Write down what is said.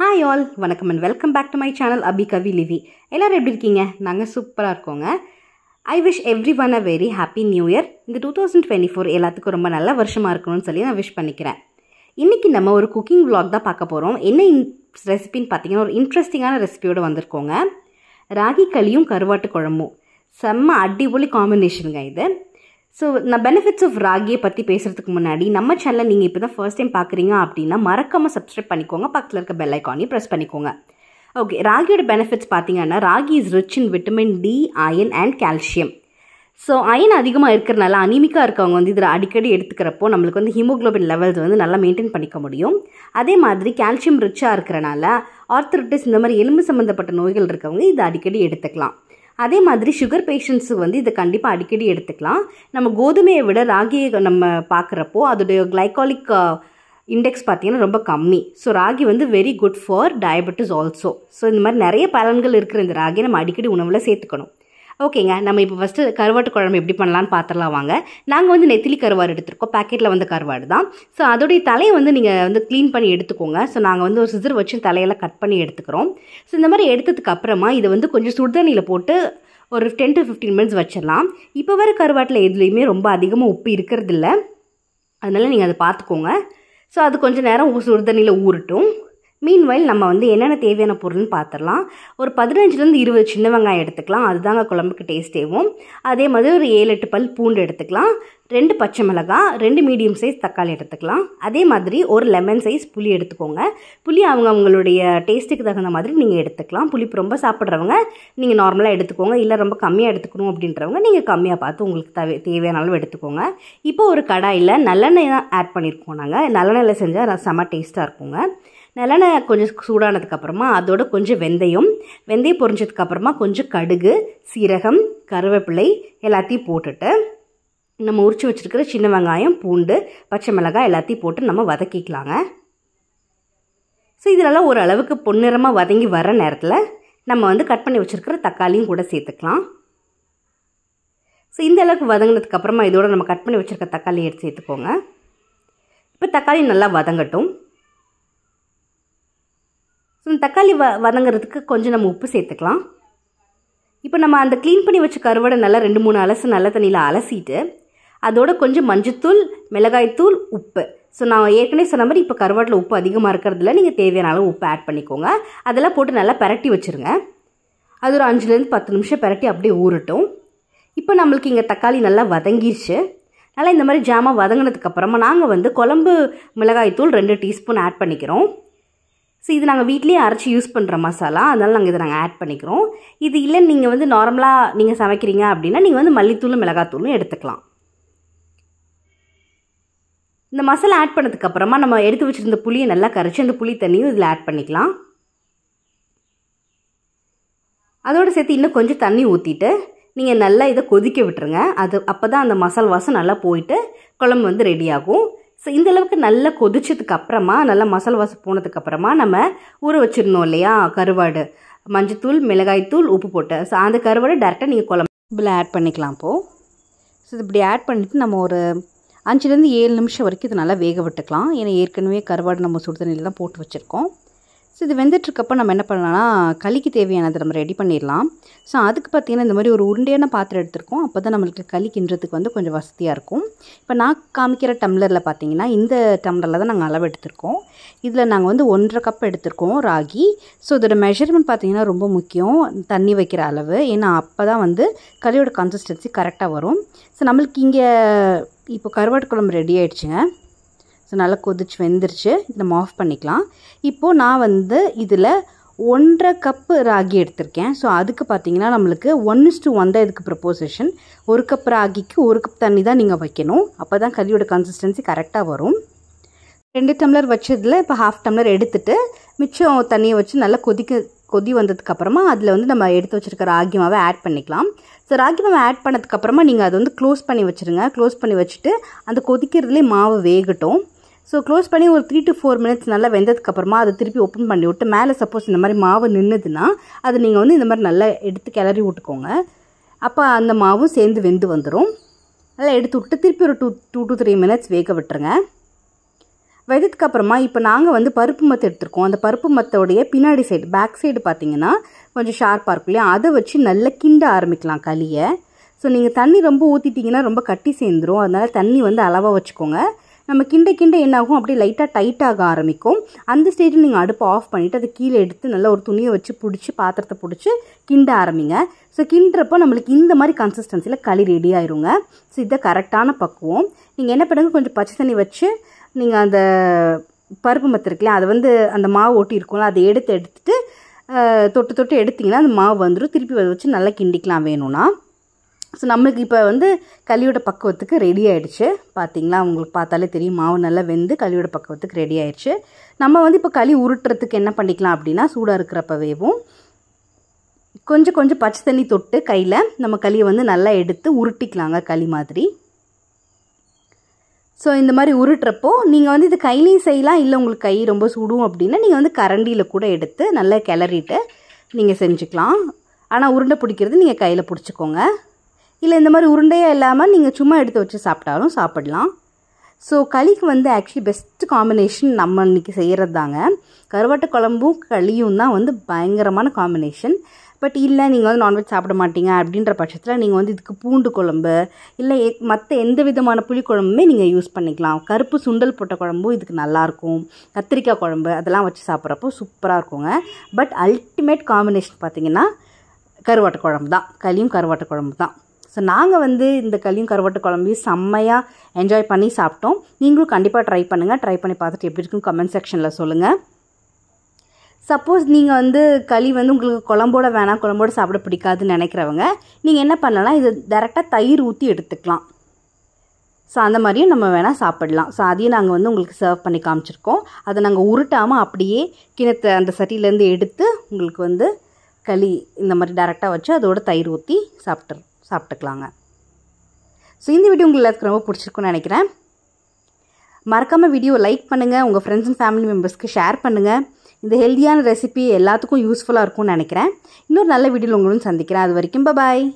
hi all வணக்கம் and welcome back to my channel Abi Kavi Livi எல்லோரும் எப்படி இருக்கீங்க நாங்கள் சூப்பராக இருக்கோங்க I wish everyone a very happy new year இந்த டூ தௌசண்ட் டுவெண்ட்டி ஃபோர் எல்லாத்துக்கும் ரொம்ப நல்ல வருஷமாக இருக்கணும்னு சொல்லி நான் விஷ் பண்ணிக்கிறேன் இன்றைக்கி நம்ம ஒரு குக்கிங் விலாக் தான் பார்க்க போகிறோம் என்ன இன் ரெசிபின்னு பார்த்தீங்கன்னா ஒரு இன்ட்ரெஸ்டிங்கான ரெசிபியோடு வந்திருக்கோங்க ராகி களியும் கருவாட்டு குழம்பும் செம்ம அடிபொலி காம்பினேஷனுங்க இது ஸோ நான் பெனிஃபிட்ஸ் ஆஃப் ராகியை பற்றி பேசுகிறதுக்கு முன்னாடி நம்ம சேனலை நீங்கள் இப்போ தான் ஃபர்ஸ்ட் டைம் பார்க்குறீங்க அப்படின்னா மறக்காமல் சப்ஸ்கிரைப் பண்ணிக்கோங்க பக்கத்தில் இருக்க பெல் ஐக்கானையும் ப்ரெஸ் பண்ணிக்கோங்க ஓகே ராகியோட பெனிஃபிட்ஸ் பார்த்தீங்கன்னா ragi is rich in vitamin D iron and calcium so iron அதிகமாக இருக்கிறனால அனிமிக்காக இருக்கவங்க வந்து இதில் அடிக்கடி எடுத்துக்கிறப்போ நம்மளுக்கு வந்து ஹீமோக்ளோபின் லெவல்ஸ் வந்து நல்லா மெயின்டைன் பண்ணிக்க முடியும் அதே மாதிரி கால்சியம் ரிச்சாக இருக்கிறனால ஆர்த்தரிட்டிஸ் இந்த மாதிரி எலும்பு சம்மந்தப்பட்ட நோய்கள் இருக்கவங்க இதை அடிக்கடி எடுத்துக்கலாம் அதே மாதிரி சுகர் பேஷண்ட்ஸுக்கு வந்து இதை கண்டிப்பாக அடிக்கடி எடுத்துக்கலாம் நம்ம கோதுமையை விட ராகியை நம்ம பார்க்குறப்போ அதோடைய கிளைகாலிக் இண்டெக்ஸ் பார்த்திங்கன்னா ரொம்ப கம்மி ஸோ ராகி வந்து very good for diabetes also so இந்த மாதிரி நிறைய பலன்கள் இருக்கிற இந்த ராகியை நம்ம அடிக்கடி உணவில் சேர்த்துக்கணும் ஓகேங்க நம்ம இப்போ ஃபஸ்ட்டு கருவாட்டு குழம்பு எப்படி பண்ணலான்னு பார்த்துலாம் வாங்க நாங்கள் வந்து நெத்திலி கருவாடு எடுத்திருக்கோம் பேக்கெட்டில் வந்து கருவாடு தான் ஸோ அதோடைய தலையை வந்து நீங்கள் வந்து க்ளீன் பண்ணி எடுத்துக்கோங்க ஸோ நாங்கள் வந்து ஒரு சிசர் வச்சு தலையெல்லாம் கட் பண்ணி எடுத்துக்கிறோம் ஸோ இந்த மாதிரி எடுத்ததுக்கு அப்புறமா இதை வந்து கொஞ்சம் சுடுதண்ணியில் போட்டு ஒரு டென் டு ஃபிஃப்டீன் மினிட்ஸ் வச்சிடலாம் இப்போ வர கருவாட்டில் எதுலேயுமே ரொம்ப அதிகமாக உப்பு இருக்கிறதில்ல அதனால் நீங்கள் அதை பார்த்துக்கோங்க ஸோ அது கொஞ்சம் நேரம் சுடுதண்ணியில் ஊறட்டும் மீன்வைல் நம்ம வந்து என்னென்ன தேவையான பொருள்னு பார்த்துடலாம் ஒரு பதினஞ்சுலேருந்து இருபது சின்ன வெங்காயம் எடுத்துக்கலாம் அதுதாங்க குழம்புக்கு டேஸ்டேவும் அதே மாதிரி ஒரு ஏழு எட்டு பல் பூண்டு எடுத்துக்கலாம் ரெண்டு பச்சை மிளகாய் ரெண்டு மீடியம் சைஸ் தக்காளி எடுத்துக்கலாம் அதே மாதிரி ஒரு லெமன் சைஸ் புளி எடுத்துக்கோங்க புளி அவங்க அவங்களுடைய டேஸ்ட்டுக்கு தகுந்த மாதிரி நீங்கள் எடுத்துக்கலாம் புளிப்பு ரொம்ப சாப்பிட்றவங்க நீங்கள் நார்மலாக எடுத்துக்கோங்க இல்லை ரொம்ப கம்மியாக எடுத்துக்கணும் அப்படின்றவங்க நீங்கள் கம்மியாக பார்த்து உங்களுக்கு தவே தேவையான அளவு எடுத்துக்கோங்க இப்போ ஒரு கடாயில் நல்லெண்ணெய் தான் ஆட் பண்ணியிருக்கோம் நாங்கள் நல்லெண்ணெயில் செஞ்சால் செம டேஸ்ட்டாக இருக்குங்க நல்லெண்ணெய் கொஞ்சம் சூடானதுக்கப்புறமா அதோட கொஞ்சம் வெந்தயம் வெந்தயம் பொரிஞ்சதுக்கப்புறமா கொஞ்சம் கடுகு சீரகம் கருவேப்பிலை எல்லாத்தையும் போட்டுட்டு நம்ம உரிச்சு வச்சுருக்கிற சின்ன வெங்காயம் பூண்டு பச்சை மிளகாய் எல்லாத்தையும் போட்டு நம்ம வதக்கிக்கலாங்க ஸோ இதிலெல்லாம் ஓரளவுக்கு பொன்னிறமாக வதங்கி வர நேரத்தில் நம்ம வந்து கட் பண்ணி வச்சுருக்கிற தக்காளியும் கூட சேர்த்துக்கலாம் ஸோ இந்த அளவுக்கு வதங்கினதுக்கப்புறமா இதோடு நம்ம கட் பண்ணி வச்சுருக்க தக்காளி எடுத்து சேர்த்துக்கோங்க இப்போ தக்காளி நல்லா வதங்கட்டும் ஸோ தக்காளி வ வதங்கிறதுக்கு கொஞ்சம் நம்ம உப்பு சேர்த்துக்கலாம் இப்போ நம்ம அந்த க்ளீன் பண்ணி வச்ச கருவடை நல்லா ரெண்டு மூணு அலசு நல்ல தண்ணியில் அலசிட்டு அதோட கொஞ்சம் மஞ்சத்தூள் மிளகாய்த்தூள் உப்பு ஸோ நான் ஏற்கனவே சொன்ன மாதிரி இப்போ கருவாட்டில் உப்பு அதிகமாக இருக்கிறதுல நீங்கள் தேவையான அளவு உப்பு ஆட் பண்ணிக்கோங்க அதெல்லாம் போட்டு நல்லா பரட்டி வச்சுருங்க அது ஒரு அஞ்சுலேருந்து பத்து நிமிஷம் பரட்டி அப்படியே ஊறட்டும் இப்போ நம்மளுக்கு இங்கே தக்காளி நல்லா வதங்கிருச்சு நல்லா இந்த மாதிரி ஜாமான் வதங்கினதுக்கப்புறமா நாங்கள் வந்து குழம்பு மிளகாய்த்தூள் ரெண்டு டீஸ்பூன் ஆட் பண்ணிக்கிறோம் ஸோ இது நாங்கள் வீட்லேயே அரைச்சி யூஸ் பண்ணுற மசாலா அதனால் நாங்கள் இதை நாங்கள் ஆட் பண்ணிக்கிறோம் இது இல்லை நீங்கள் வந்து நார்மலாக நீங்கள் சமைக்கிறீங்க அப்படின்னா நீங்கள் வந்து மல்லித்தூளும் மிளகாத்தூளும் எடுத்துக்கலாம் இந்த மசாலா ஆட் பண்ணதுக்கப்புறமா நம்ம எடுத்து வச்சுருந்த புளியை நல்லா கரைச்சி அந்த புளி தண்ணியும் இதில் ஆட் பண்ணிக்கலாம் அதோடு சேர்த்து இன்னும் கொஞ்சம் தண்ணி ஊற்றிட்டு நீங்கள் நல்லா இதை கொதிக்க விட்டுருங்க அது அப்போ தான் அந்த மசால் வாசம் நல்லா போயிட்டு குழம்பு வந்து ரெடி ஆகும் ஸோ இந்த அளவுக்கு நல்லா கொதிச்சதுக்கு அப்புறமா நல்லா மசாலா வாசம் போனதுக்கு அப்புறமா நம்ம ஊற வச்சிருந்தோம் இல்லையா கருவாடு மஞ்சத்தூள் மிளகாய்த்தூள் உப்பு போட்டு ஸோ அந்த கருவாடு டேரெக்டாக நீங்கள் குழம்புல ஆட் பண்ணிக்கலாம் இப்போது ஸோ இது இப்படி ஆட் பண்ணிவிட்டு நம்ம ஒரு அஞ்சுலேருந்து ஏழு நிமிஷம் வரைக்கும் இது நல்லா வேக விட்டுக்கலாம் ஏன்னா ஏற்கனவே கருவாடு நம்ம சுடுதண்ணியில் தான் போட்டு வச்சுருக்கோம் ஸோ இது வெந்துட்டுருக்கப்போ நம்ம என்ன பண்ணலாம்னா களிக்கு தேவையானதை நம்ம ரெடி பண்ணிடலாம் ஸோ அதுக்கு பார்த்திங்கன்னா இந்த மாதிரி ஒரு உருண்டையான பாத்திரம் எடுத்திருக்கோம் அப்போ தான் நம்மளுக்கு களி கிண்டுறதுக்கு வந்து கொஞ்சம் வசதியாக இருக்கும் இப்போ நான் காமிக்கிற டம்ளரில் பார்த்திங்கன்னா இந்த டம்ளரில் தான் நாங்கள் அளவு எடுத்திருக்கோம் இதில் நாங்கள் வந்து ஒன்றரை கப் எடுத்திருக்கோம் ராகி ஸோ இதோட மெஷர்மெண்ட் பார்த்திங்கன்னா ரொம்ப முக்கியம் தண்ணி வைக்கிற அளவு ஏன்னா அப்போ தான் வந்து களியோட கன்சிஸ்டன்சி கரெக்டாக வரும் ஸோ நம்மளுக்கு இங்கே இப்போ கருவாட்டு குழம்பு ரெடி ஆகிடுச்சுங்க ஸோ நல்லா கொதிச்சு வெந்துருச்சு இது நம்ம ஆஃப் பண்ணிக்கலாம் இப்போது நான் வந்து இதில் ஒன்றரை கப்பு ராகி எடுத்திருக்கேன் ஸோ அதுக்கு பார்த்தீங்கன்னா நம்மளுக்கு ஒன் இஸ் டூ ஒன் தான் இதுக்கு ப்ரப்போசிஷன் ஒரு கப் ராகிக்கு ஒரு கப் தண்ணி தான் நீங்கள் வைக்கணும் அப்போ தான் கறியோட கன்சிஸ்டன்சி கரெக்டாக வரும் ரெண்டு டம்ளர் வச்சதில் இப்போ ஹாஃப் டம்ளர் எடுத்துட்டு மிச்சம் தண்ணியை வச்சு நல்லா கொதிக்க கொதி வந்ததுக்கப்புறமா அதில் வந்து நம்ம எடுத்து வச்சுருக்க ராகி மாவை ஆட் பண்ணிக்கலாம் ஸோ ராகி மாவை ஆட் பண்ணதுக்கப்புறமா நீங்கள் அதை வந்து க்ளோஸ் பண்ணி வச்சுருங்க க்ளோஸ் பண்ணி வச்சுட்டு அந்த கொதிக்கிறதுலே மாவு வேகட்டும் ஸோ க்ளோஸ் பண்ணி ஒரு த்ரீ டு ஃபோர் மினிட்ஸ் நல்லா வெந்ததுக்கப்புறமா அதை திருப்பி ஓப்பன் பண்ணி விட்டு மேலே சப்போஸ் இந்த மாதிரி மாவு நின்றுதுன்னா அதை நீங்கள் வந்து இந்த மாதிரி நல்லா எடுத்து கிளறி விட்டுக்கோங்க அப்போ அந்த மாவும் சேர்ந்து வெந்து வந்துடும் நல்லா எடுத்து விட்டு திருப்பி ஒரு two two two three minutes வேக விட்டுருங்க வெந்ததுக்கு அப்புறமா இப்போ நாங்கள் வந்து பருப்பு மத்த எடுத்துருக்கோம் அந்த பருப்பு மத்தோடைய பின்னாடி சைடு பேக் சைடு பார்த்தீங்கன்னா கொஞ்சம் ஷார்ப்பாக இருக்கும் இல்லையா அதை வச்சு நல்லா கிண்ட ஆரம்பிக்கலாம் களியை ஸோ நீங்கள் தண்ணி ரொம்ப ஊற்றிட்டிங்கன்னா ரொம்ப கட்டி சேர்ந்துடும் அதனால் தண்ணி வந்து அளவாக வச்சுக்கோங்க நம்ம கிண்ட கிண்ட என்னாகும் அப்படியே லைட்டாக டைட்டாக ஆரம்பிக்கும் அந்த ஸ்டேஜில் நீங்கள் அடுப்பை ஆஃப் பண்ணிவிட்டு அதை கீழே எடுத்து நல்லா ஒரு துணியை வச்சு பிடிச்சி பாத்திரத்தை பிடிச்சி கிண்ட ஆரம்பிங்க ஸோ கிண்டுறப்போ நம்மளுக்கு இந்த மாதிரி கன்சிஸ்டன்சியில் களி ரெடி ஆயிருங்க ஸோ இதை கரெக்டான பக்குவம் நீங்கள் என்ன பண்ணுங்க கொஞ்சம் பச்சை தண்ணி வச்சு நீங்கள் அந்த பருப்பு மத்து அதை வந்து அந்த மாவு ஒட்டி இருக்கும்ல அதை எடுத்து எடுத்துட்டு தொட்டு தொட்டு எடுத்திங்கன்னா அந்த மாவு வந்துடும் திருப்பி வச்சு நல்லா கிண்டிக்கலாம் வேணும்னா ஸோ நம்மளுக்கு இப்போ வந்து களியோட பக்குவத்துக்கு ரெடி ஆகிடுச்சு பார்த்தீங்களா உங்களுக்கு பார்த்தாலே தெரியும் மாவு நல்லா வெந்து களியோட பக்குவத்துக்கு ரெடி ஆயிடுச்சு நம்ம வந்து இப்போ களி உருட்டுறதுக்கு என்ன பண்ணிக்கலாம் அப்படின்னா சூடாக இருக்கிறப்பவேவும் கொஞ்சம் கொஞ்சம் பச்சை தண்ணி தொட்டு கையில் நம்ம களியை வந்து நல்லா எடுத்து உருட்டிக்கலாங்க களி மாதிரி ஸோ இந்த மாதிரி உருட்டுறப்போ நீங்கள் வந்து இது கையிலையும் செய்யலாம் இல்லை உங்களுக்கு கை ரொம்ப சுடும் அப்படின்னா நீங்கள் வந்து கரண்டியில் கூட எடுத்து நல்லா கிளறிட்டு நீங்கள் செஞ்சுக்கலாம் ஆனால் உருண்டை பிடிக்கிறது நீங்கள் கையில் பிடிச்சிக்கோங்க இல்லை இந்த மாதிரி உருண்டையாக இல்லாமல் நீங்கள் சும்மா எடுத்து வச்சு சாப்பிட்டாலும் சாப்பிடலாம் ஸோ களிக்கு வந்து ஆக்சுவலி பெஸ்ட் காம்பினேஷன் நம்ம இன்றைக்கி செய்கிறது தாங்க கருவாட்டு குழம்பும் களியும் தான் வந்து பயங்கரமான காம்பினேஷன் பட் இல்லை நீங்கள் வந்து நான்வெஜ் சாப்பிட மாட்டீங்க அப்படின்ற பட்சத்தில் நீங்கள் வந்து இதுக்கு பூண்டு குழம்பு இல்லை மற்ற எந்த விதமான புளிக்குழம்புமே நீங்கள் யூஸ் பண்ணிக்கலாம் கருப்பு சுண்டல் போட்ட குழம்பும் இதுக்கு நல்லாயிருக்கும் கத்திரிக்காய் குழம்பு அதெல்லாம் வச்சு சாப்பிட்றப்போ சூப்பராக இருக்குங்க பட் அல்டிமேட் காம்பினேஷன் பார்த்தீங்கன்னா கருவாட்டு குழம்பு தான் களியும் கருவாட்டு குழம்பு தான் ஸோ நாங்கள் வந்து இந்த களியும் கருவாட்டு குழம்பு செம்மையாக என்ஜாய் பண்ணி சாப்பிட்டோம் நீங்களும் கண்டிப்பாக ட்ரை பண்ணுங்கள் ட்ரை பண்ணி பார்த்துட்டு எப்படி இருக்கும் கமெண்ட் செக்ஷனில் சொல்லுங்கள் சப்போஸ் நீங்கள் வந்து களி வந்து உங்களுக்கு குழம்போட வேணாம் குழம்போட சாப்பிட பிடிக்காதுன்னு நினைக்கிறவங்க நீங்கள் என்ன பண்ணலாம் இது டேரெக்டாக தயிர் ஊற்றி எடுத்துக்கலாம் ஸோ அந்த மாதிரியும் நம்ம வேணால் சாப்பிடலாம் ஸோ அதையும் நாங்கள் வந்து உங்களுக்கு சர்வ் பண்ணி காமிச்சிருக்கோம் அதை நாங்கள் உருட்டாமல் அப்படியே கிணத்தை அந்த சட்டியிலேருந்து எடுத்து உங்களுக்கு வந்து களி இந்த மாதிரி டேரெக்டாக வச்சு அதோட தயிர் ஊற்றி சாப்பிட்றோம் சாப்பிட்டுக்கலாங்க ஸோ இந்த வீடியோ உங்களுக்கு எல்லாத்துக்கும் ரொம்ப பிடிச்சிருக்குன்னு நினைக்கிறேன் மறக்காமல் வீடியோ லைக் பண்ணுங்கள் உங்கள் ஃப்ரெண்ட்ஸ் அண்ட் ஃபேமிலி மெம்பர்ஸ்க்கு ஷேர் பண்ணுங்கள் இந்த ஹெல்த்தியான ரெசிபி எல்லாத்துக்கும் யூஸ்ஃபுல்லாக இருக்கும்னு நினைக்கிறேன் இன்னொரு நல்ல வீடியோவில் உங்களும் சந்திக்கிறேன் அது வரைக்கும் பாய்